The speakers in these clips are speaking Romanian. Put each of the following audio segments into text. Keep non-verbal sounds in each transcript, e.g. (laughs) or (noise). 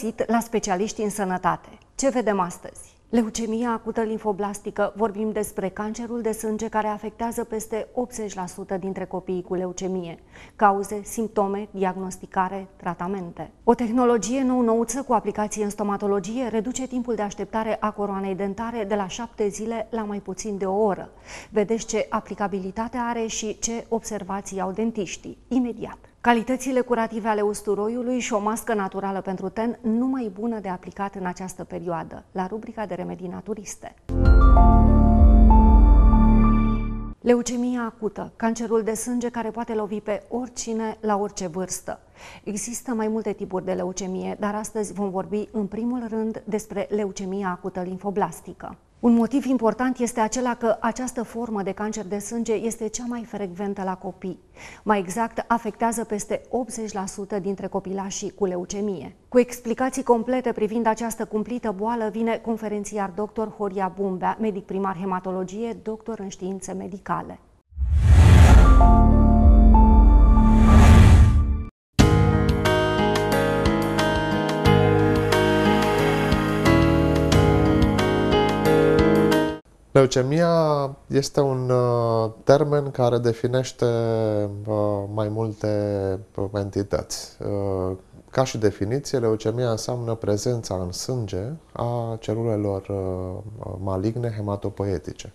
găsit la specialiști în sănătate. Ce vedem astăzi? Leucemia acută linfoblastică, vorbim despre cancerul de sânge care afectează peste 80% dintre copiii cu leucemie. Cauze, simptome, diagnosticare, tratamente. O tehnologie nou-nouță cu aplicație în stomatologie reduce timpul de așteptare a coroanei dentare de la 7 zile la mai puțin de o oră. Vedeți ce aplicabilitate are și ce observații au dentiștii. Imediat! Calitățile curative ale usturoiului și o mască naturală pentru ten numai bună de aplicat în această perioadă, la rubrica de remedii naturiste. Leucemia acută, cancerul de sânge care poate lovi pe oricine la orice vârstă. Există mai multe tipuri de leucemie, dar astăzi vom vorbi în primul rând despre leucemia acută linfoblastică. Un motiv important este acela că această formă de cancer de sânge este cea mai frecventă la copii. Mai exact, afectează peste 80% dintre copilașii cu leucemie. Cu explicații complete privind această cumplită boală vine conferențiar dr. Horia Bumbea, medic primar hematologie, doctor în științe medicale. Leucemia este un uh, termen care definește uh, mai multe uh, entități. Ca și definiție, leucemia înseamnă prezența în sânge a celulelor maligne hematopoietice.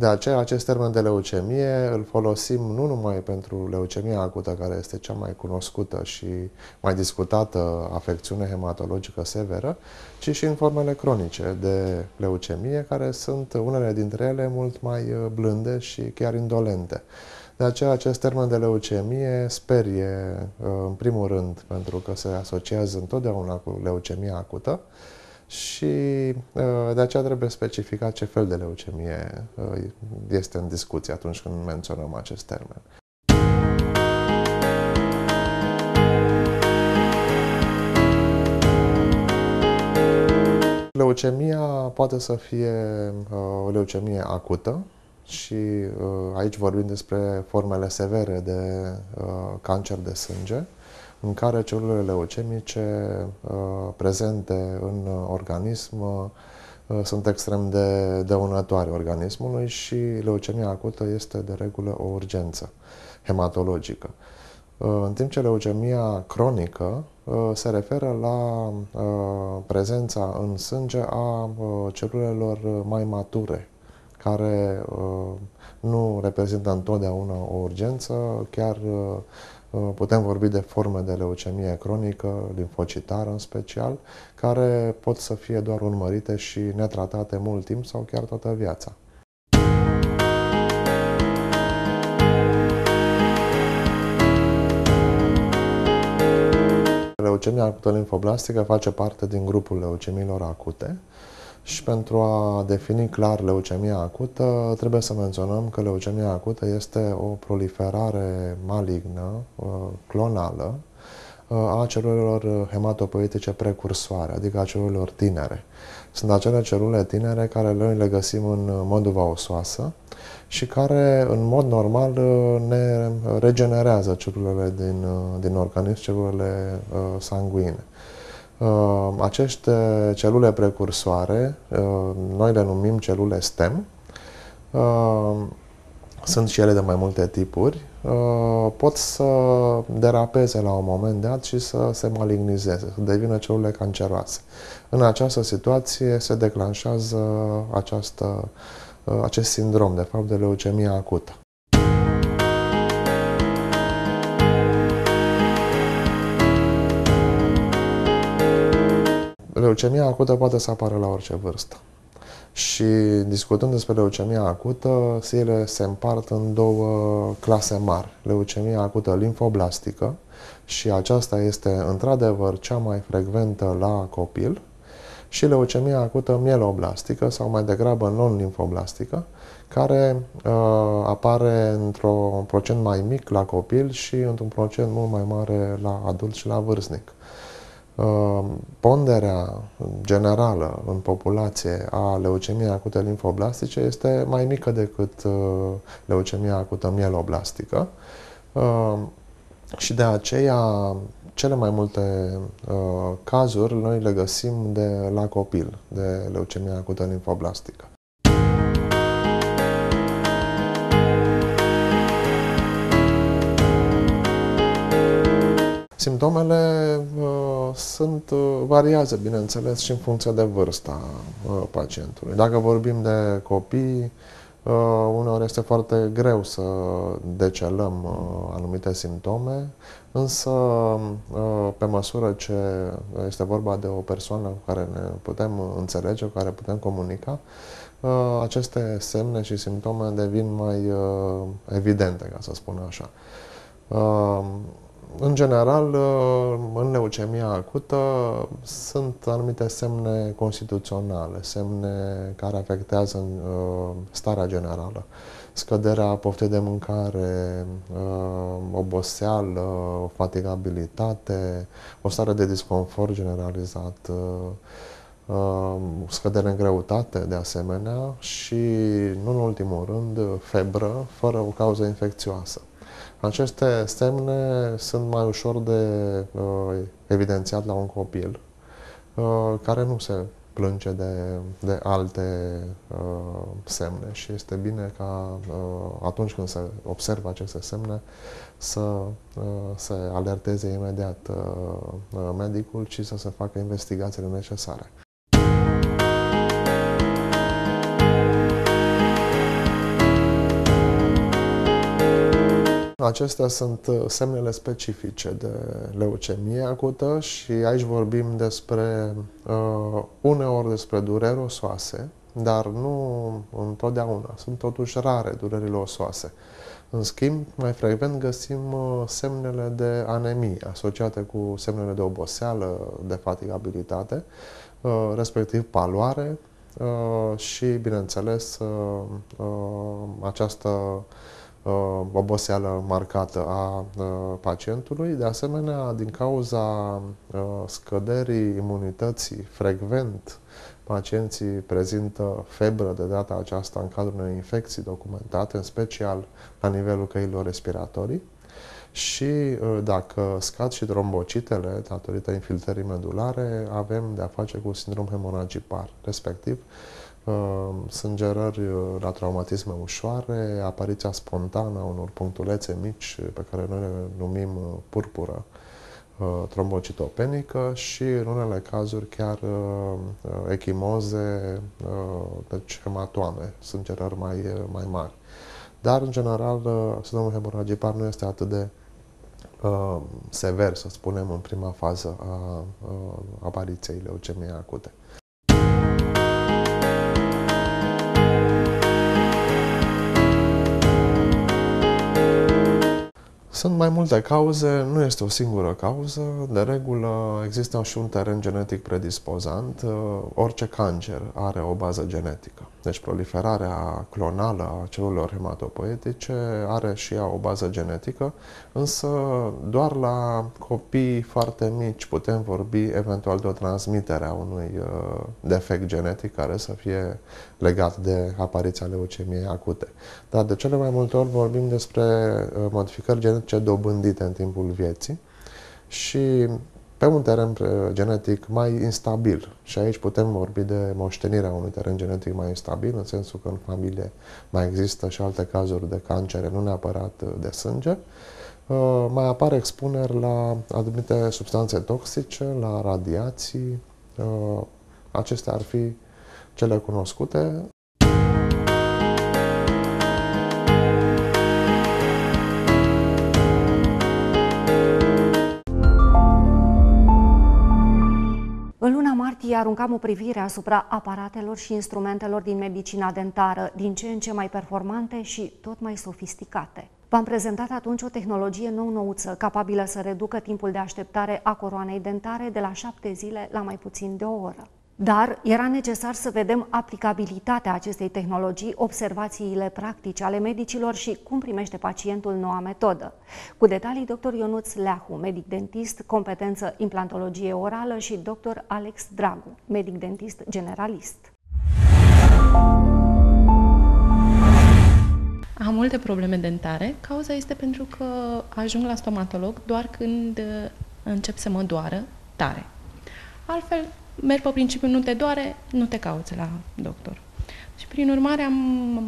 De aceea, acest termen de leucemie îl folosim nu numai pentru leucemia acută, care este cea mai cunoscută și mai discutată afecțiune hematologică severă, ci și în formele cronice de leucemie, care sunt unele dintre ele mult mai uh, blânde și chiar indolente. De aceea, acest termen de leucemie sperie, uh, în primul rând, pentru că se asociază întotdeauna cu leucemia acută, și uh, de aceea trebuie specificat ce fel de leucemie uh, este în discuție atunci când menționăm acest termen. Leucemia poate să fie uh, o leucemie acută și aici vorbim despre formele severe de cancer de sânge în care celulele leucemice uh, prezente în organism uh, sunt extrem de dăunătoare organismului și leucemia acută este de regulă o urgență hematologică. Uh, în timp ce leucemia cronică se referă la prezența în sânge a celulelor mai mature, care nu reprezintă întotdeauna o urgență, chiar Uh, putem vorbi de forme de leucemie cronică, linfocitară în special, care pot să fie doar urmărite și netratate mult timp sau chiar toată viața. Leucemia acută linfoblastică face parte din grupul leucemilor acute, și pentru a defini clar leucemia acută, trebuie să menționăm că leucemia acută este o proliferare malignă, uh, clonală, uh, a celulelor hematopoietice precursoare, adică a celulelor tinere. Sunt acele celule tinere care noi le găsim în măduva osoasă și care, în mod normal, uh, ne regenerează celulele din, din organism, celulele sanguine. Uh, Aceste uh, celule precursoare, uh, noi le numim celule STEM, sunt și ele de mai multe tipuri, pot să derapeze la un moment dat și să se malignizeze, să devină celule canceroase. În această situație se declanșează această, acest sindrom, de fapt, de leucemie acută. leucemia acută poate să apară la orice vârstă. Și discutând despre leucemia acută, ele se împart în două clase mari. Leucemia acută linfoblastică și aceasta este într-adevăr cea mai frecventă la copil și leucemia acută mieloblastică sau mai degrabă non-linfoblastică, care uh, apare într-un procent mai mic la copil și într-un procent mult mai mare la adult și la vârstnic. Ehm, ponderea generală în populație a leucemiei acute linfoblastice este mai mică decât eh, leucemia acută mieloblastică ehm, și de aceea cele mai multe eh, cazuri noi le găsim de la copil, de leucemia acută linfoblastică. Simptomele uh, sunt, uh, variază, bineînțeles, și în funcție de vârsta uh, pacientului. Dacă vorbim de copii, uh, uneori este foarte greu să decelăm uh, anumite simptome, însă, uh, pe măsură ce este vorba de o persoană cu care ne putem înțelege, cu care putem comunica, uh, aceste semne și simptome devin mai uh, evidente, ca să spun așa. Uh, în general, uh, în leucemia acută sunt anumite semne constituționale, semne care afectează uh, starea generală. Scăderea poftei de mâncare, uh, oboseală, fatigabilitate, o stare de disconfort generalizat, scădere în greutate de asemenea și, nu în ultimul rând, febră fără o cauză infecțioasă. Aceste semne sunt mai ușor de uh, evidențiat la un copil uh, care nu se plânge de, de alte uh, semne și este bine ca uh, atunci când se observă aceste semne să uh, se alerteze imediat uh, uh medicul și să se facă investigațiile necesare. acestea sunt uh, semnele specifice de leucemie acută și aici vorbim despre uh, uneori despre dureri osoase, dar nu întotdeauna. Sunt totuși rare durerile osoase. În schimb, mai frecvent găsim uh, semnele de anemie asociate cu semnele de oboseală, de fatigabilitate, uh, respectiv paloare și, bineînțeles, această Uh, oboseală marcată a uh, pacientului. De asemenea, din cauza uh, scăderii imunității frecvent, pacienții prezintă febră de data aceasta în cadrul unei infecții documentate, în special la nivelul căilor respiratorii. Și dacă scad și trombocitele datorită infiltrării medulare, avem de a face cu sindrom hemoragipar, respectiv Ehm, sângerări uh, la traumatisme ușoare, apariția spontană a unor punctulețe mici uh, pe care noi le numim uh, purpură trombocitopenică și în unele cazuri chiar echimoze, deci hematoame, sângerări mai, mai mari. Dar, în general, sindromul hemoragipar nu este atât de sever, să spunem, în prima fază a apariției leucemiei acute. Sunt mai multe cauze, nu este o singură cauză. De regulă există și un teren genetic predispozant. Uh, orice cancer are o bază genetică. Deci proliferarea clonală a celulelor hematopoietice are și ea o bază genetică, însă doar la copii foarte mici putem vorbi eventual de o transmitere a unui uh, defect genetic care să fie legat de apariția leucemiei acute. Dar de cele mai multe ori vorbim despre uh, modificări genetice ce dobândite în timpul vieții și pe un teren genetic mai instabil. Și aici putem vorbi de moștenirea unui teren genetic mai instabil, în sensul că în familie mai există și alte cazuri de cancere, nu neapărat de sânge. Uh, mai apar expuneri la anumite substanțe toxice, la radiații. Uh, acestea ar fi cele cunoscute. Ochii aruncam o privire asupra aparatelor și instrumentelor din medicina dentară, din ce în ce mai performante și tot mai sofisticate. V-am prezentat atunci o tehnologie nou-nouță, capabilă să reducă timpul de așteptare a coroanei dentare de la șapte zile la mai puțin de o oră. Dar era necesar să vedem aplicabilitatea acestei tehnologii, observațiile practice ale medicilor și cum primește pacientul noua metodă. Cu detalii, dr. Ionuț Leahu, medic-dentist, competență implantologie orală și dr. Alex Dragu, medic-dentist generalist. Am multe probleme dentare. Cauza este pentru că ajung la stomatolog doar când uh, încep să mă doară tare. Altfel, merg pe principiul nu te doare, nu te cauți la doctor. Și prin urmare am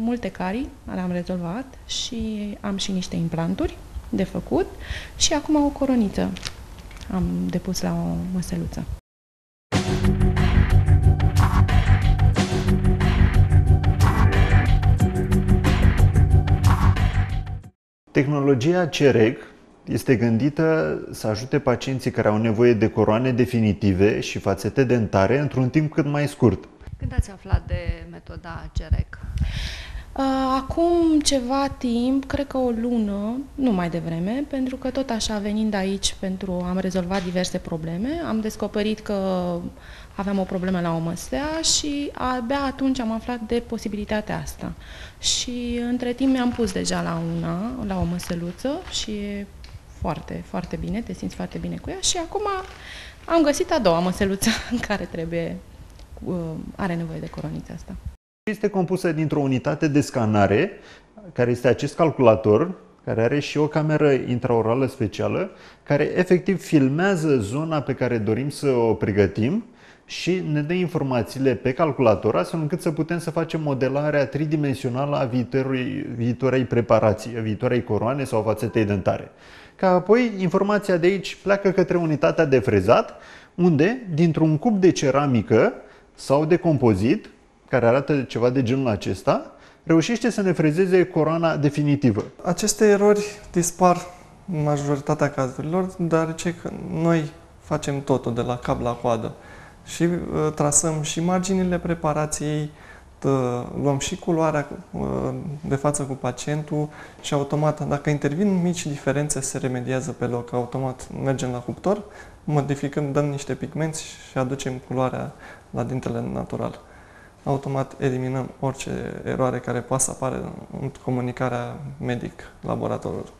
multe carii, le-am rezolvat și am și niște implanturi de făcut și acum o coroniță am depus la o măseluță. Tehnologia CEREC este gândită să ajute pacienții care au nevoie de coroane definitive și fațete dentare într-un timp cât mai scurt. Când ați aflat de metoda CEREC? Uh, acum ceva timp, cred că o lună, nu mai devreme, pentru că tot așa venind aici pentru am rezolvat diverse probleme, am descoperit că aveam o problemă la o omăsea și abia atunci am aflat de posibilitatea asta. Și între timp mi-am pus deja la una, la o măseluță și foarte, foarte bine, te simți foarte bine cu ea și acum am găsit a doua măseluță (laughs) în care trebuie, uh, are nevoie de coronița asta. Este compusă dintr-o unitate de scanare, care este acest calculator, care are și o cameră intraorală specială, care efectiv filmează zona pe care dorim să o pregătim și ne dă informațiile pe calculator astfel încât să putem să facem modelarea tridimensională a viitorului, viitorei preparații, a viitorei coroane sau fațetei dentare ca apoi informația de aici pleacă către unitatea de frezat, unde, dintr-un cub de ceramică sau de compozit, care arată ceva de genul acesta, reușește să ne frezeze coroana definitivă. Aceste erori dispar în majoritatea cazurilor, deoarece noi facem totul de la cap la coadă și uh, trasăm și marginile preparației, Uh, luăm și culoarea uh, de față cu pacientul și automat, dacă intervin mici diferențe, se remediază pe loc. Automat mergem la cuptor, modificăm, dăm niște pigmenți și aducem culoarea la dintele natural. Automat eliminăm orice eroare care poate să apare în comunicarea medic-laboratorul.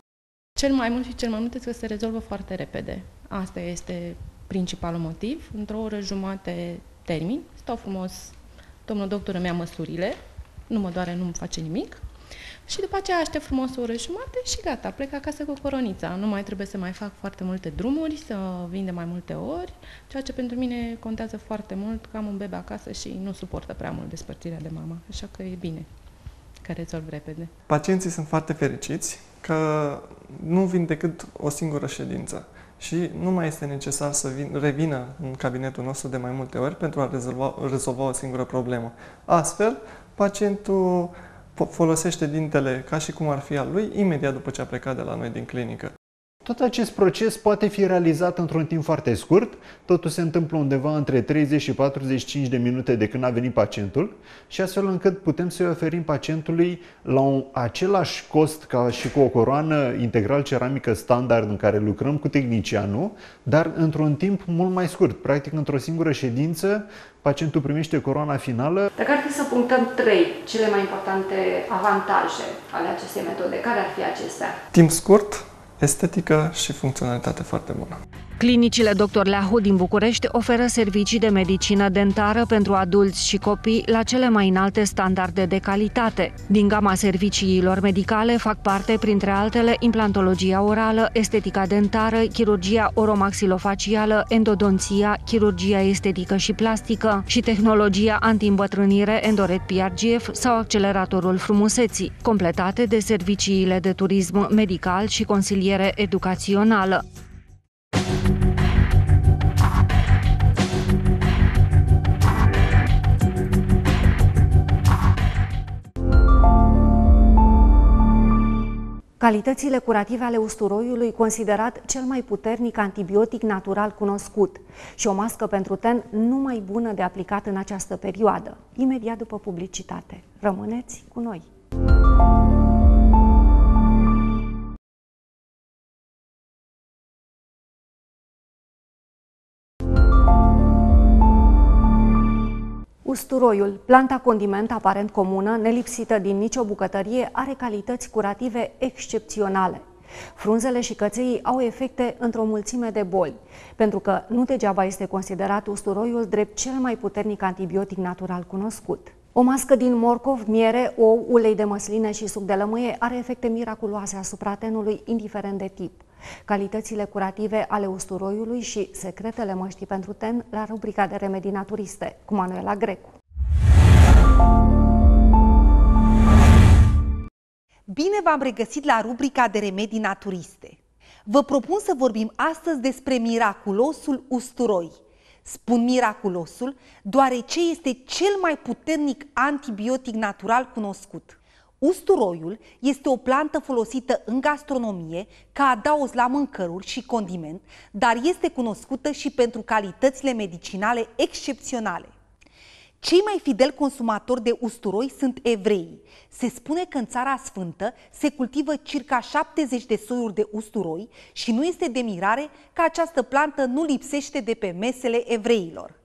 Cel mai mult și cel mai mult este că se rezolvă foarte repede. Asta este principalul motiv. Într-o oră jumate termin, stau frumos domnul doctor îmi ia măsurile, nu mă doare, nu-mi face nimic. Și după aceea aștept frumos o oră jumate și gata, plec acasă cu coronița. Nu mai trebuie să mai fac foarte multe drumuri, să vin de mai multe ori, ceea ce pentru mine contează foarte mult, că am un bebe acasă și nu suportă prea mult despărțirea de mama, așa că e bine că rezolv repede. Pacienții sunt foarte fericiți că nu vin decât o singură ședință și nu mai este necesar să vin, revină în cabinetul nostru de mai multe ori pentru a rezolva, rezolva o singură problemă. Astfel, pacientul folosește dintele ca și cum ar fi al lui imediat după ce a plecat de la noi din clinică. Tot acest proces poate fi realizat într-un timp foarte scurt, totul se întâmplă undeva între 30 și 45 de minute de când a venit pacientul și astfel încât putem să-i oferim pacientului la un, același cost ca și cu o coroană integral ceramică standard în care lucrăm cu tehnicianul, dar într-un timp mult mai scurt. Practic, într-o singură ședință, pacientul primește coroana finală. Dacă ar fi să punctăm trei cele mai importante avantaje ale acestei metode, care ar fi acestea? Timp scurt, estetică și funcționalitate foarte bună. Clinicile Dr. Leahu din București oferă servicii de medicină dentară pentru adulți și copii la cele mai înalte standarde de calitate. Din gama serviciilor medicale fac parte, printre altele, implantologia orală, estetica dentară, chirurgia oromaxilofacială, endodonția, chirurgia estetică și plastică și tehnologia antiîmbătrânire Endoret PRGF sau acceleratorul frumuseții, completate de serviciile de turism medical și consiliere educațională. Calitățile curative ale usturoiului, considerat cel mai puternic antibiotic natural cunoscut și o mască pentru ten numai bună de aplicat în această perioadă, imediat după publicitate. Rămâneți cu noi! Thank you. Usturoiul, planta condiment aparent comună, nelipsită din nicio bucătărie, are calități curative excepționale. Frunzele și căței au efecte într-o mulțime de boli, pentru că nu degeaba este considerat usturoiul drept cel mai puternic antibiotic natural cunoscut. O mască din morcov, miere, ou, ulei de măsline și suc de lămâie are efecte miraculoase asupra tenului, indiferent de tip. Calitățile curative ale usturoiului și secretele măștii pentru ten la rubrica de remedii naturiste cu Manuela Grecu. Bine v-am regăsit la rubrica de remedii naturiste. Vă propun să vorbim astăzi despre miraculosul usturoi. Spun miraculosul, deoarece este cel mai puternic antibiotic natural cunoscut. Usturoiul este o plantă folosită în gastronomie ca adaos la mâncăruri și condiment, dar este cunoscută și pentru calitățile medicinale excepționale. Cei mai fideli consumatori de usturoi sunt evreii. Se spune că în Țara Sfântă se cultivă circa 70 de soiuri de usturoi și nu este de mirare că această plantă nu lipsește de pe mesele evreilor.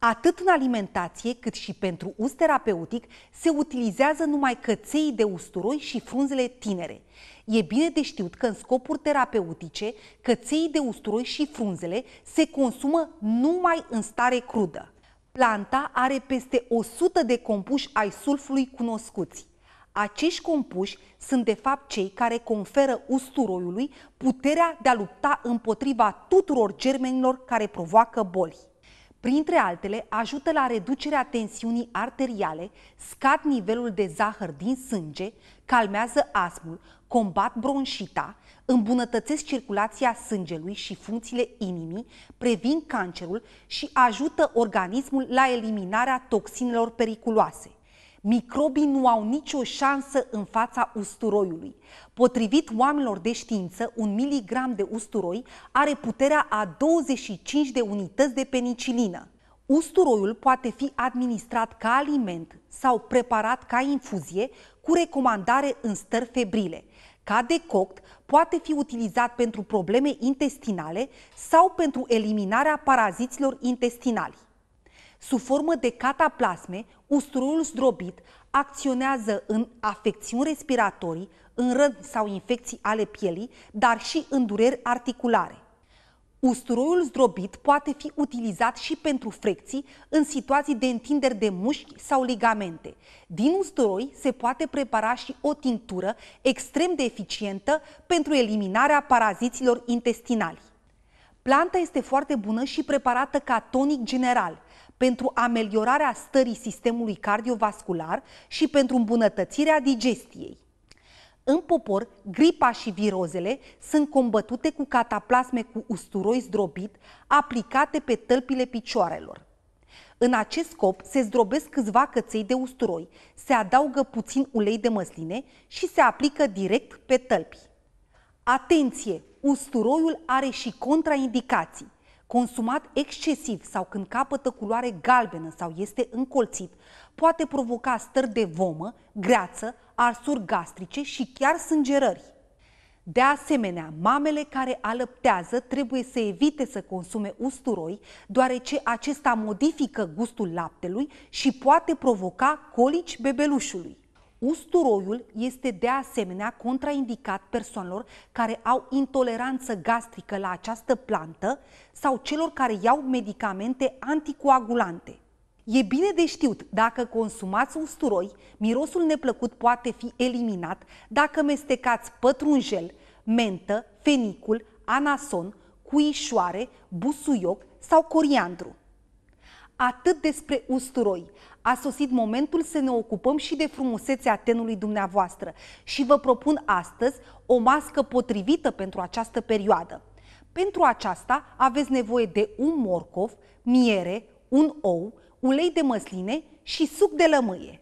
Atât în alimentație cât și pentru uz terapeutic se utilizează numai căței de usturoi și frunzele tinere. E bine de știut că în scopuri terapeutice căței de usturoi și frunzele se consumă numai în stare crudă. Planta are peste 100 de compuși ai sulfului cunoscuți. Acești compuși sunt de fapt cei care conferă usturoiului puterea de a lupta împotriva tuturor germenilor care provoacă boli. Printre altele, ajută la reducerea tensiunii arteriale, scad nivelul de zahăr din sânge, calmează asmul, combat bronșita, îmbunătățesc circulația sângelui și funcțiile inimii, previn cancerul și ajută organismul la eliminarea toxinelor periculoase. Microbii nu au nicio șansă în fața usturoiului. Potrivit oamenilor de știință, un miligram de usturoi are puterea a 25 de unități de penicilină. Usturoiul poate fi administrat ca aliment sau preparat ca infuzie cu recomandare în stări febrile. Ca decoct, poate fi utilizat pentru probleme intestinale sau pentru eliminarea paraziților intestinali. Sub formă de cataplasme, Usturoiul zdrobit acționează în afecțiuni respiratorii, în răni sau infecții ale pielii, dar și în dureri articulare. Usturoiul zdrobit poate fi utilizat și pentru frecții în situații de întinderi de mușchi sau ligamente. Din usturoi se poate prepara și o tinctură extrem de eficientă pentru eliminarea paraziților intestinali. Planta este foarte bună și preparată ca tonic general – pentru ameliorarea stării sistemului cardiovascular și pentru îmbunătățirea digestiei. În popor, gripa și virozele sunt combătute cu cataplasme cu usturoi zdrobit aplicate pe tălpile picioarelor. În acest scop se zdrobesc câțiva căței de usturoi, se adaugă puțin ulei de măsline și se aplică direct pe tălpi. Atenție! Usturoiul are și contraindicații. Consumat excesiv sau când capătă culoare galbenă sau este încolțit, poate provoca stări de vomă, greață, arsuri gastrice și chiar sângerări. De asemenea, mamele care alăptează trebuie să evite să consume usturoi, deoarece acesta modifică gustul laptelui și poate provoca colici bebelușului. Usturoiul este de asemenea contraindicat persoanelor care au intoleranță gastrică la această plantă sau celor care iau medicamente anticoagulante. E bine de știut, dacă consumați usturoi, mirosul neplăcut poate fi eliminat dacă mestecați pătrunjel, mentă, fenicul, anason, cuișoare, busuioc sau coriandru. Atât despre usturoi. A sosit momentul să ne ocupăm și de frumusețea tenului dumneavoastră și vă propun astăzi o mască potrivită pentru această perioadă. Pentru aceasta aveți nevoie de un morcov, miere, un ou, ulei de măsline și suc de lămâie.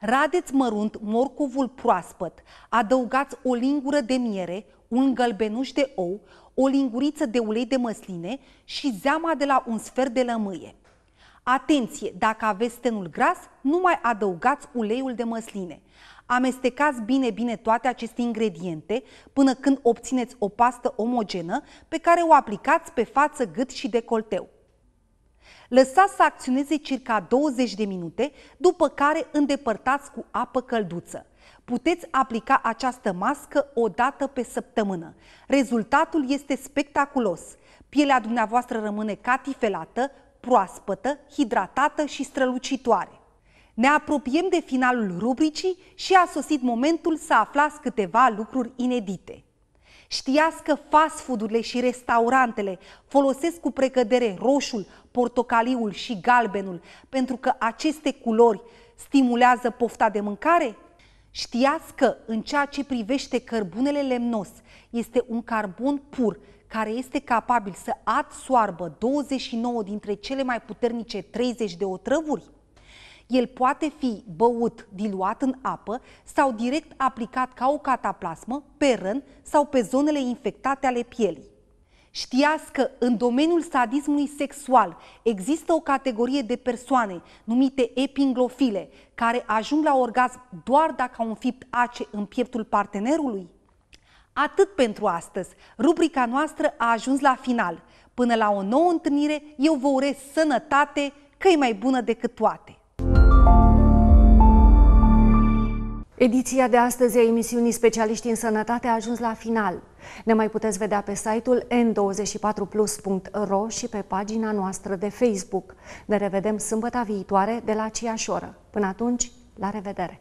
Radeți mărunt morcovul proaspăt, adăugați o lingură de miere, un gălbenuș de ou, o linguriță de ulei de măsline și zeama de la un sfert de lămâie. Atenție! Dacă aveți tenul gras, nu mai adăugați uleiul de măsline. Amestecați bine, bine toate aceste ingrediente până când obțineți o pastă omogenă pe care o aplicați pe față, gât și decolteu. Lăsați să acționeze circa 20 de minute, după care îndepărtați cu apă călduță. Puteți aplica această mască o dată pe săptămână. Rezultatul este spectaculos. Pielea dumneavoastră rămâne catifelată, proaspătă, hidratată și strălucitoare. Ne apropiem de finalul rubricii și a sosit momentul să aflați câteva lucruri inedite. Știați că fast food-urile și restaurantele folosesc cu precădere roșul, portocaliul și galbenul pentru că aceste culori stimulează pofta de mâncare? Știați că în ceea ce privește cărbunele lemnos este un carbon pur care este capabil să adsoarbă 29 dintre cele mai puternice 30 de otrăvuri? El poate fi băut diluat în apă sau direct aplicat ca o cataplasmă pe rân sau pe zonele infectate ale pielii. Știați că în domeniul sadismului sexual există o categorie de persoane numite epinglofile, care ajung la orgasm doar dacă au înfipt ace în pieptul partenerului? Atât pentru astăzi. Rubrica noastră a ajuns la final. Până la o nouă întâlnire, eu vă urez sănătate, că e mai bună decât toate. Ediția de astăzi a emisiunii Specialiști în Sănătate a ajuns la final. Ne mai puteți vedea pe site-ul n24plus.ro și pe pagina noastră de Facebook. Ne revedem sâmbăta viitoare de la aceeași oră. Până atunci, la revedere!